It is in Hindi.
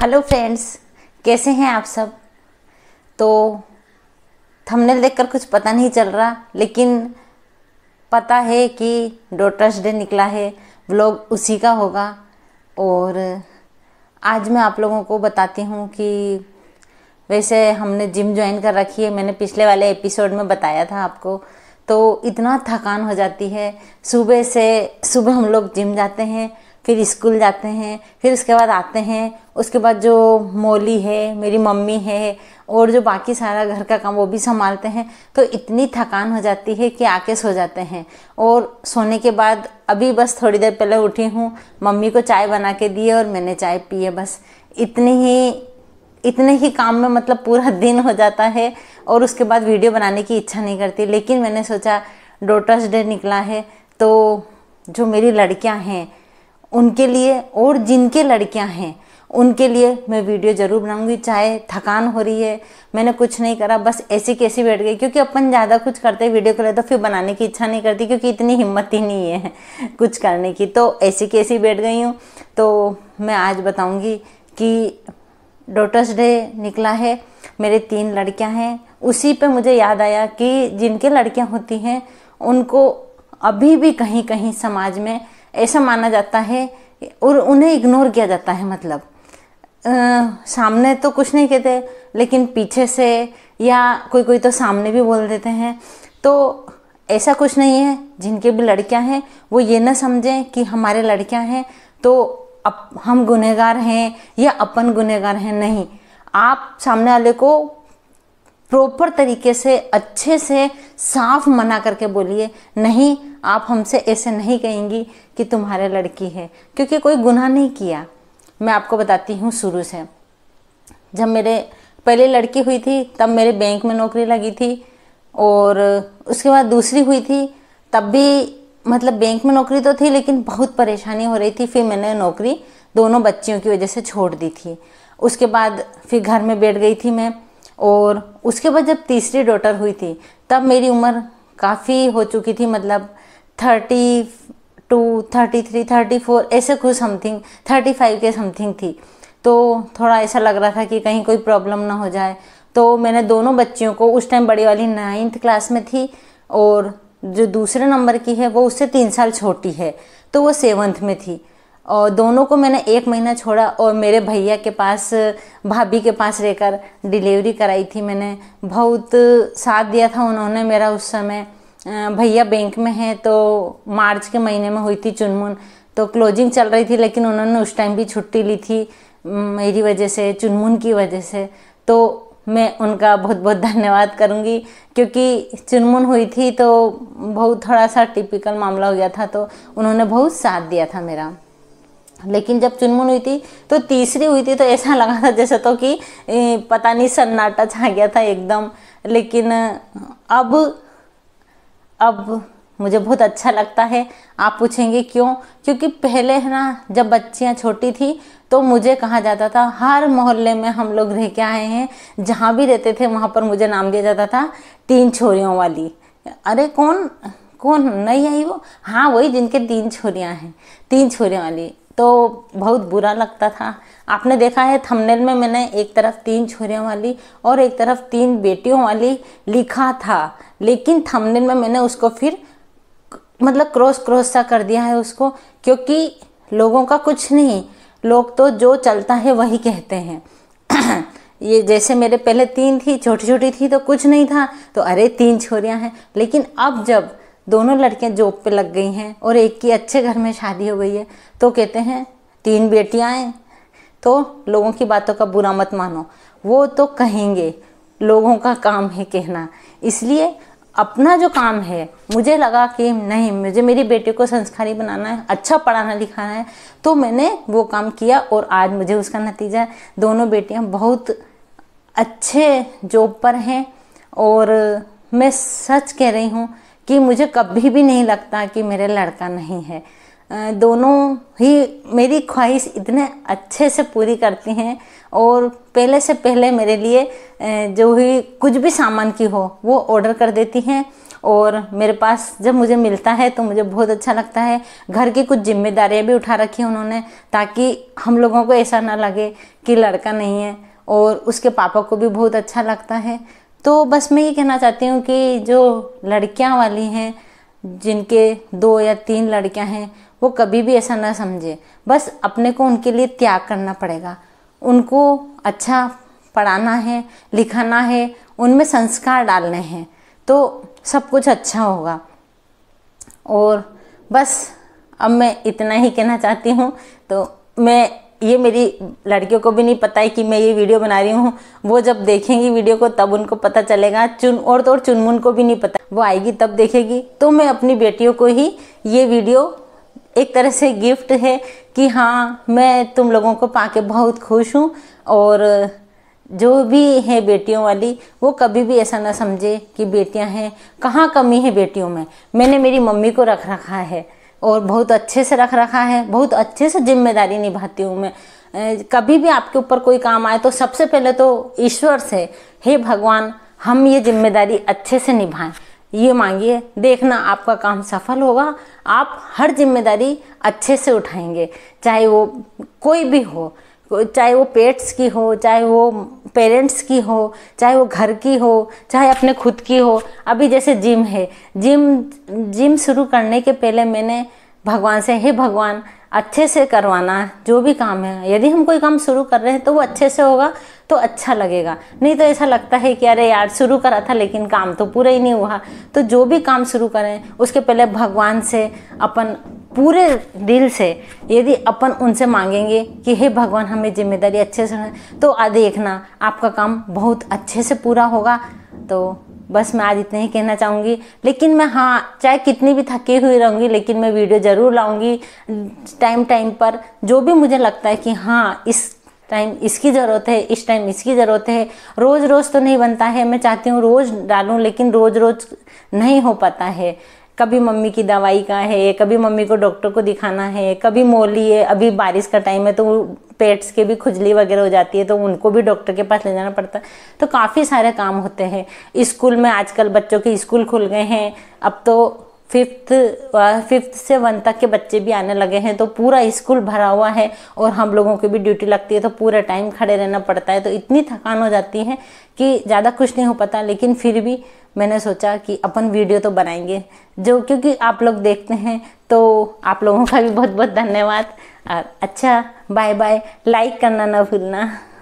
हेलो फ्रेंड्स कैसे हैं आप सब तो थंबनेल देखकर कुछ पता नहीं चल रहा लेकिन पता है कि डॉटर्स डे निकला है व्लॉग उसी का होगा और आज मैं आप लोगों को बताती हूँ कि वैसे हमने जिम ज्वाइन कर रखी है मैंने पिछले वाले एपिसोड में बताया था आपको तो इतना थकान हो जाती है सुबह से सुबह हम लोग जिम जाते हैं फिर स्कूल जाते हैं फिर उसके बाद आते हैं उसके बाद जो मोली है मेरी मम्मी है और जो बाकी सारा घर का काम वो भी संभालते हैं तो इतनी थकान हो जाती है कि आके सो जाते हैं और सोने के बाद अभी बस थोड़ी देर पहले उठी हूँ मम्मी को चाय बना के दिए और मैंने चाय पी है बस इतने ही इतने ही काम में मतलब पूरा दिन हो जाता है और उसके बाद वीडियो बनाने की इच्छा नहीं करती लेकिन मैंने सोचा डोटर्स डे निकला है तो जो मेरी लड़कियां हैं उनके लिए और जिनके लड़कियां हैं उनके लिए मैं वीडियो ज़रूर बनाऊंगी चाहे थकान हो रही है मैंने कुछ नहीं करा बस ऐसी कैसी बैठ गई क्योंकि अपन ज़्यादा कुछ करते वीडियो को तो फिर बनाने की इच्छा नहीं करती क्योंकि इतनी हिम्मत ही नहीं है कुछ करने की तो ऐसी कैसी बैठ गई हूँ तो मैं आज बताऊँगी कि डोटर्स डे निकला है मेरे तीन लड़कियाँ हैं उसी पर मुझे याद आया कि जिनके लड़कियाँ होती हैं उनको अभी भी कहीं कहीं समाज में ऐसा माना जाता है और उन्हें इग्नोर किया जाता है मतलब आ, सामने तो कुछ नहीं कहते लेकिन पीछे से या कोई कोई तो सामने भी बोल देते हैं तो ऐसा कुछ नहीं है जिनके भी लड़कियां हैं वो ये ना समझें कि हमारे लड़कियां हैं तो अप, हम गुनहगार हैं या अपन गुनहगार हैं नहीं आप सामने वाले को प्रॉपर तरीके से अच्छे से साफ मना करके बोलिए नहीं आप हमसे ऐसे नहीं कहेंगी कि तुम्हारे लड़की है क्योंकि कोई गुनाह नहीं किया मैं आपको बताती हूँ शुरू से जब मेरे पहले लड़की हुई थी तब मेरे बैंक में नौकरी लगी थी और उसके बाद दूसरी हुई थी तब भी मतलब बैंक में नौकरी तो थी लेकिन बहुत परेशानी हो रही थी फिर मैंने नौकरी दोनों बच्चियों की वजह से छोड़ दी थी उसके बाद फिर घर में बैठ गई थी मैं और उसके बाद जब तीसरी डॉटर हुई थी तब मेरी उम्र काफ़ी हो चुकी थी मतलब thirty two thirty three thirty four ऐसे कुछ समथिंग थर्टी फाइव के समथिंग थी तो थोड़ा ऐसा लग रहा था कि कहीं कोई प्रॉब्लम ना हो जाए तो मैंने दोनों बच्चियों को उस टाइम बड़ी वाली नाइन्थ क्लास में थी और जो दूसरे नंबर की है वो उससे तीन साल छोटी है तो वो सेवन्थ में थी और दोनों को मैंने एक महीना छोड़ा और मेरे भैया के पास भाभी के पास रहकर डिलीवरी कराई थी मैंने बहुत साथ दिया था उन्होंने मेरा उस समय भैया बैंक में है तो मार्च के महीने में हुई थी चुनमुन तो क्लोजिंग चल रही थी लेकिन उन्होंने उस टाइम भी छुट्टी ली थी मेरी वजह से चुनमुन की वजह से तो मैं उनका बहुत बहुत धन्यवाद करूंगी क्योंकि चुनमुन हुई थी तो बहुत थोड़ा सा टिपिकल मामला हो गया था तो उन्होंने बहुत साथ दिया था मेरा लेकिन जब चुनमुन हुई थी तो तीसरी हुई थी तो ऐसा लगा था जैसे तो कि पता नहीं सन्नाटा छा गया था एकदम लेकिन अब अब मुझे बहुत अच्छा लगता है आप पूछेंगे क्यों क्योंकि पहले है ना जब बच्चियां छोटी थी तो मुझे कहा जाता था हर मोहल्ले में हम लोग रह के आए हैं जहाँ भी रहते थे वहाँ पर मुझे नाम दिया जाता था तीन छोरियों वाली अरे कौन कौन नहीं आई वो हाँ वही जिनके तीन छोरियाँ हैं तीन छोरियाँ वाली तो बहुत बुरा लगता था आपने देखा है थंबनेल में मैंने एक तरफ तीन छोरियों वाली और एक तरफ तीन बेटियों वाली लिखा था लेकिन थंबनेल में मैंने उसको फिर मतलब क्रॉस क्रॉस सा कर दिया है उसको क्योंकि लोगों का कुछ नहीं लोग तो जो चलता है वही कहते हैं ये जैसे मेरे पहले तीन थी छोटी छोटी थी तो कुछ नहीं था तो अरे तीन छोरियां हैं लेकिन अब जब दोनों लड़कियां जॉब पे लग गई हैं और एक की अच्छे घर में शादी हो गई है तो कहते हैं तीन बेटियां हैं तो लोगों की बातों का बुरा मत मानो वो तो कहेंगे लोगों का काम है कहना इसलिए अपना जो काम है मुझे लगा कि नहीं मुझे मेरी बेटी को संस्कारी बनाना है अच्छा पढ़ाना लिखाना है तो मैंने वो काम किया और आज मुझे उसका नतीजा है दोनों बेटियां बहुत अच्छे जॉब पर हैं और मैं सच कह रही हूँ कि मुझे कभी भी नहीं लगता कि मेरे लड़का नहीं है दोनों ही मेरी ख्वाहिश इतने अच्छे से पूरी करती हैं और पहले से पहले मेरे लिए जो ही कुछ भी सामान की हो वो ऑर्डर कर देती हैं और मेरे पास जब मुझे मिलता है तो मुझे बहुत अच्छा लगता है घर की कुछ जिम्मेदारियां भी उठा रखी हैं उन्होंने ताकि हम लोगों को ऐसा ना लगे कि लड़का नहीं है और उसके पापा को भी बहुत अच्छा लगता है तो बस मैं ये कहना चाहती हूँ कि जो लड़कियाँ वाली हैं जिनके दो या तीन लड़कियाँ हैं वो कभी भी ऐसा ना समझे बस अपने को उनके लिए त्याग करना पड़ेगा उनको अच्छा पढ़ाना है लिखाना है उनमें संस्कार डालने हैं तो सब कुछ अच्छा होगा और बस अब मैं इतना ही कहना चाहती हूँ तो मैं ये मेरी लड़कियों को भी नहीं पता है कि मैं ये वीडियो बना रही हूँ वो जब देखेंगी वीडियो को तब उनको पता चलेगा चुन और तो और चुनमुन को भी नहीं पता वो आएगी तब देखेगी तो मैं अपनी बेटियों को ही ये वीडियो एक तरह से गिफ्ट है कि हाँ मैं तुम लोगों को पाके बहुत खुश हूँ और जो भी है बेटियों वाली वो कभी भी ऐसा ना समझे कि बेटियां हैं कहाँ कमी है बेटियों में मैंने मेरी मम्मी को रख रखा है और बहुत अच्छे से रख रखा है बहुत अच्छे से जिम्मेदारी निभाती हूँ मैं कभी भी आपके ऊपर कोई काम आए तो सबसे पहले तो ईश्वर से हे भगवान हम ये जिम्मेदारी अच्छे से निभाएं ये मांगिए देखना आपका काम सफल होगा आप हर जिम्मेदारी अच्छे से उठाएंगे चाहे वो कोई भी हो चाहे वो पेट्स की हो चाहे वो पेरेंट्स की हो चाहे वो घर की हो चाहे अपने खुद की हो अभी जैसे जिम है जिम जिम शुरू करने के पहले मैंने भगवान से हे भगवान अच्छे से करवाना जो भी काम है यदि हम कोई काम शुरू कर रहे हैं तो वो अच्छे से होगा तो अच्छा लगेगा नहीं तो ऐसा लगता है कि अरे यार शुरू करा था लेकिन काम तो पूरा ही नहीं हुआ तो जो भी काम शुरू करें उसके पहले भगवान से अपन पूरे दिल से यदि अपन उनसे मांगेंगे कि हे भगवान हमें जिम्मेदारी अच्छे से तो आ देखना आपका काम बहुत अच्छे से पूरा होगा तो बस मैं आज इतना ही कहना चाहूँगी लेकिन मैं हाँ चाहे कितनी भी थकी हुई रहूँगी लेकिन मैं वीडियो ज़रूर लाऊँगी टाइम टाइम पर जो भी मुझे लगता है कि हाँ इस टाइम इसकी ज़रूरत है इस टाइम इसकी ज़रूरत है रोज़ रोज़ तो नहीं बनता है मैं चाहती हूँ रोज़ डालूँ लेकिन रोज़ रोज़ नहीं हो पाता है कभी मम्मी की दवाई का है कभी मम्मी को डॉक्टर को दिखाना है कभी मोली है अभी बारिश का टाइम है तो पेट्स के भी खुजली वगैरह हो जाती है तो उनको भी डॉक्टर के पास ले जाना पड़ता है तो काफ़ी सारे काम होते हैं स्कूल में आजकल बच्चों के स्कूल खुल गए हैं अब तो फिफ्थ फिफ्थ से वन तक के बच्चे भी आने लगे हैं तो पूरा स्कूल भरा हुआ है और हम लोगों की भी ड्यूटी लगती है तो पूरा टाइम खड़े रहना पड़ता है तो इतनी थकान हो जाती है कि ज़्यादा कुछ नहीं हो पाता लेकिन फिर भी मैंने सोचा कि अपन वीडियो तो बनाएंगे जो क्योंकि आप लोग देखते हैं तो आप लोगों का भी बहुत बहुत धन्यवाद अच्छा बाय बाय लाइक करना ना भूलना